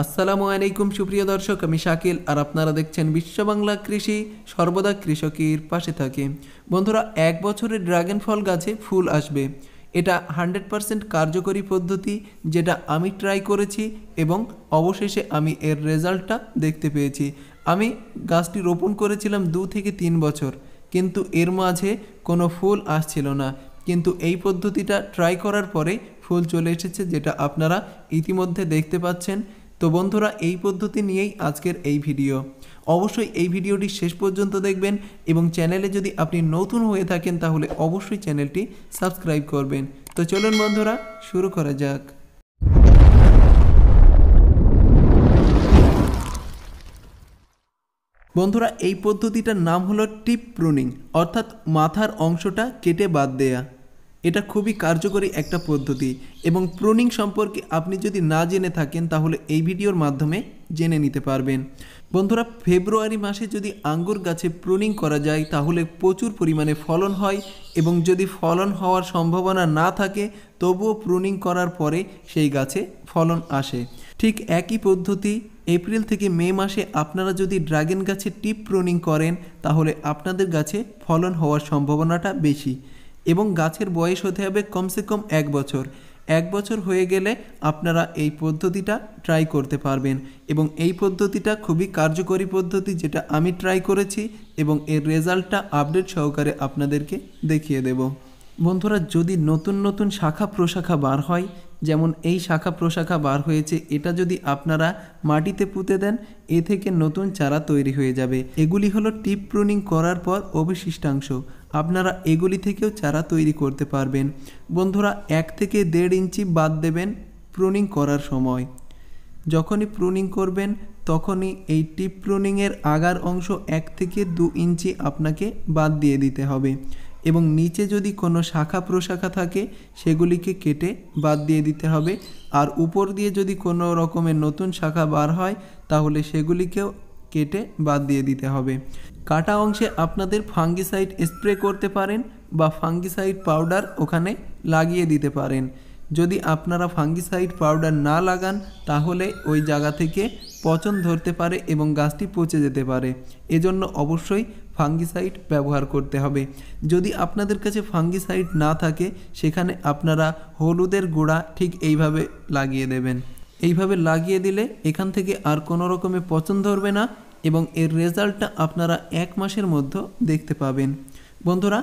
আসসালামু আলাইকুম সুপ্রিয় দর্শক আমি শাকিল আর আপনারা দেখছেন বিশ্ব বাংলা কৃষি সর্বদা কৃষকের পাশে থাকে বন্ধুরা এক বছরে ড্রাগন ফল গাছে ফুল আসবে এটা হান্ড্রেড পারসেন্ট কার্যকরী পদ্ধতি যেটা আমি ট্রাই করেছি এবং অবশেষে আমি এর রেজাল্টটা দেখতে পেয়েছি আমি গাছটি রোপণ করেছিলাম দু থেকে তিন বছর কিন্তু এর মাঝে কোনো ফুল আসছিল না কিন্তু এই পদ্ধতিটা ট্রাই করার পরে ফুল চলে এসেছে যেটা আপনারা ইতিমধ্যে দেখতে পাচ্ছেন তো বন্ধুরা এই পদ্ধতি নিয়েই আজকের এই ভিডিও অবশ্যই এই ভিডিওটি শেষ পর্যন্ত দেখবেন এবং চ্যানেলে যদি আপনি নতুন হয়ে থাকেন তাহলে অবশ্যই চ্যানেলটি সাবস্ক্রাইব করবেন তো চলুন বন্ধুরা শুরু করা যাক বন্ধুরা এই পদ্ধতিটার নাম হলো টিপ প্রুনিং অর্থাৎ মাথার অংশটা কেটে বাদ দেয়া এটা খুবই কার্যকরী একটা পদ্ধতি এবং প্রোনিং সম্পর্কে আপনি যদি না জেনে থাকেন তাহলে এই ভিডিওর মাধ্যমে জেনে নিতে পারবেন বন্ধুরা ফেব্রুয়ারি মাসে যদি আঙ্গুর গাছে প্রুনিং করা যায় তাহলে প্রচুর পরিমাণে ফলন হয় এবং যদি ফলন হওয়ার সম্ভাবনা না থাকে তবুও প্রুনিং করার পরে সেই গাছে ফলন আসে ঠিক একই পদ্ধতি এপ্রিল থেকে মে মাসে আপনারা যদি ড্রাগন গাছে টিপ প্রুনিং করেন তাহলে আপনাদের গাছে ফলন হওয়ার সম্ভাবনাটা বেশি এবং গাছের বয়স হতে হবে কমসে কম এক বছর এক বছর হয়ে গেলে আপনারা এই পদ্ধতিটা ট্রাই করতে পারবেন এবং এই পদ্ধতিটা খুবই কার্যকরী পদ্ধতি যেটা আমি ট্রাই করেছি এবং এর রেজাল্টটা আপডেট সহকারে আপনাদেরকে দেখিয়ে দেব বন্ধুরা যদি নতুন নতুন শাখা প্রশাখা বার হয় যেমন এই শাখা প্রশাখা বার হয়েছে এটা যদি আপনারা মাটিতে পুঁতে দেন এ থেকে নতুন চারা তৈরি হয়ে যাবে এগুলি হলো টিপ প্রুনিং করার পর অবশিষ্টাংশ আপনারা এগুলি থেকেও চারা তৈরি করতে পারবেন বন্ধুরা এক থেকে দেড় ইঞ্চি বাদ দেবেন প্রুনিং করার সময় যখনই প্রুনিং করবেন তখনই এই টিপ প্রুনিংয়ের আগার অংশ এক থেকে দু ইঞ্চি আপনাকে বাদ দিয়ে দিতে হবে এবং নিচে যদি কোনো শাখা প্রশাখা থাকে সেগুলিকে কেটে বাদ দিয়ে দিতে হবে আর উপর দিয়ে যদি কোনো রকমের নতুন শাখা বার হয় তাহলে সেগুলিকেও কেটে বাদ দিয়ে দিতে হবে কাটা অংশে আপনাদের ফাঙ্গিসাইড স্প্রে করতে পারেন বা ফাঙ্গিসাইড পাউডার ওখানে লাগিয়ে দিতে পারেন যদি আপনারা ফাঙ্গিসাইড পাউডার না লাগান তাহলে ওই জায়গা থেকে পচন ধরতে পারে এবং গাছটি পচে যেতে পারে এজন্য অবশ্যই ফাঙ্গিসাইড ব্যবহার করতে হবে যদি আপনাদের কাছে ফাঙ্গিসাইড না থাকে সেখানে আপনারা হলুদের গোড়া ঠিক এইভাবে লাগিয়ে দেবেন এইভাবে লাগিয়ে দিলে এখান থেকে আর কোনো রকমে পচন ধরবে না এবং এর রেজাল্টটা আপনারা এক মাসের মধ্যে দেখতে পাবেন বন্ধুরা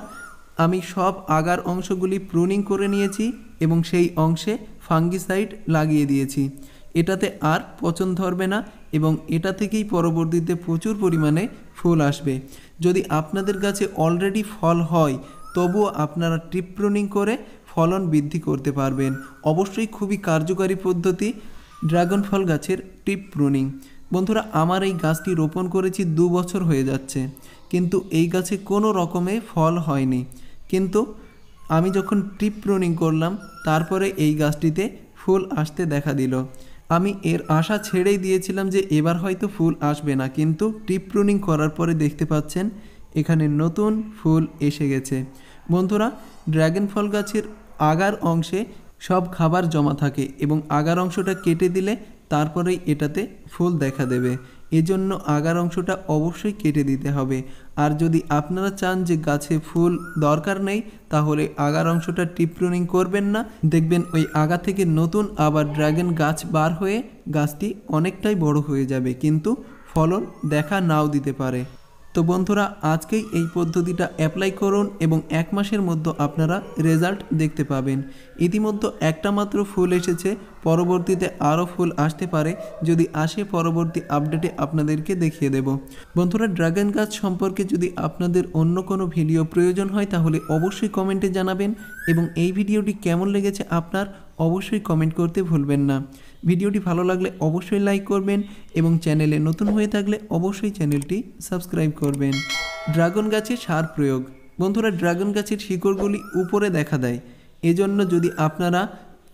আমি সব আগার অংশগুলি প্রুনিং করে নিয়েছি এবং সেই অংশে ফাঙ্গিসাইড লাগিয়ে দিয়েছি এটাতে আর পচন ধরবে না এবং এটা থেকেই পরবর্তীতে প্রচুর পরিমাণে ফুল আসবে যদি আপনাদের গাছে অলরেডি ফল হয় তবুও আপনারা ট্রিপ প্রুনিং করে ফলন বৃদ্ধি করতে পারবেন অবশ্যই খুবই কার্যকারী পদ্ধতি ড্রাগন ফল গাছের ট্রিপ প্রুনিং বন্ধুরা আমার এই গাছটি রোপণ করেছি দু বছর হয়ে যাচ্ছে কিন্তু এই গাছে কোনো রকমে ফল হয়নি কিন্তু আমি যখন ট্রিপ প্রুনিং করলাম তারপরে এই গাছটিতে ফুল আসতে দেখা দিল আমি এর আশা ছেড়েই দিয়েছিলাম যে এবার হয়তো ফুল আসবে না কিন্তু টিপ প্রুনিং করার পরে দেখতে পাচ্ছেন এখানে নতুন ফুল এসে গেছে বন্ধুরা ড্র্যাগন ফল গাছের আগার অংশে সব খাবার জমা থাকে এবং আগার অংশটা কেটে দিলে তারপরেই এটাতে ফুল দেখা দেবে এজন্য আগার অংশটা অবশ্যই কেটে দিতে হবে আর যদি আপনারা চান যে গাছে ফুল দরকার নেই তাহলে আগার অংশটা টিপ প্রুনিং করবেন না দেখবেন ওই আগা থেকে নতুন আবার ড্রাগন গাছ বার হয়ে গাছটি অনেকটাই বড় হয়ে যাবে কিন্তু ফলন দেখা নাও দিতে পারে তো বন্ধুরা আজকেই এই পদ্ধতিটা অ্যাপ্লাই করুন এবং এক মাসের মধ্যে আপনারা রেজাল্ট দেখতে পাবেন ইতিমধ্যে একটা মাত্র ফুল এসেছে পরবর্তীতে আরও ফুল আসতে পারে যদি আসে পরবর্তী আপডেটে আপনাদেরকে দেখিয়ে দেব বন্ধুরা ড্রাগন গাছ সম্পর্কে যদি আপনাদের অন্য কোনো ভিডিও প্রয়োজন হয় তাহলে অবশ্যই কমেন্টে জানাবেন এবং এই ভিডিওটি কেমন লেগেছে আপনার অবশ্যই কমেন্ট করতে ভুলবেন না ভিডিওটি ভালো লাগলে অবশ্যই লাইক করবেন এবং চ্যানেলে নতুন হয়ে থাকলে অবশ্যই চ্যানেলটি সাবস্ক্রাইব করবেন ড্রাগন গাছে সার প্রয়োগ বন্ধুরা ড্রাগন গাছের শিকড়গুলি উপরে দেখা দেয় এজন্য যদি আপনারা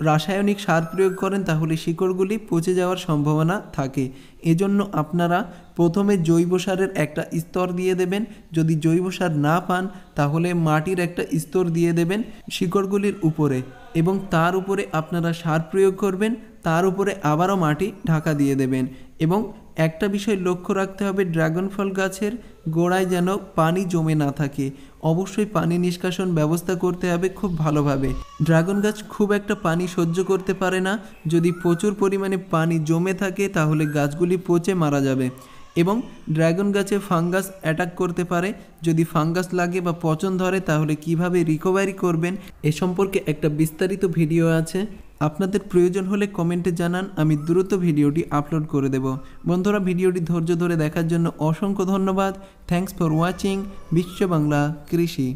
রাসায়নিক সার প্রয়োগ করেন তাহলে শিকড়গুলি পচে যাওয়ার সম্ভাবনা থাকে এজন্য আপনারা প্রথমে জৈব সারের একটা স্তর দিয়ে দেবেন যদি জৈব সার না পান তাহলে মাটির একটা স্তর দিয়ে দেবেন শিকড়গুলির উপরে এবং তার উপরে আপনারা সার প্রয়োগ করবেন তার উপরে আবারও মাটি ঢাকা দিয়ে দেবেন এবং একটা বিষয় লক্ষ্য রাখতে হবে ড্রাগন ফল গাছের গোড়ায় যেন পানি জমে না থাকে অবশ্যই পানি নিষ্কাশন ব্যবস্থা করতে হবে খুব ভালোভাবে ড্রাগন গাছ খুব একটা পানি সহ্য করতে পারে না যদি প্রচুর পরিমাণে পানি জমে থাকে তাহলে গাছগুলি পচে মারা যাবে এবং ড্রাগন গাছে ফাঙ্গাস অ্যাটাক করতে পারে যদি ফাঙ্গাস লাগে বা পচন ধরে তাহলে কিভাবে রিকভারি করবেন এ সম্পর্কে একটা বিস্তারিত ভিডিও আছে আপনাদের প্রয়োজন হলে কমেন্টে জানান আমি দ্রুত ভিডিওটি আপলোড করে দেব বন্ধুরা ভিডিওটি ধৈর্য ধরে দেখার জন্য অসংখ্য ধন্যবাদ থ্যাংকস ফর ওয়াচিং বিশ্ব বাংলা কৃষি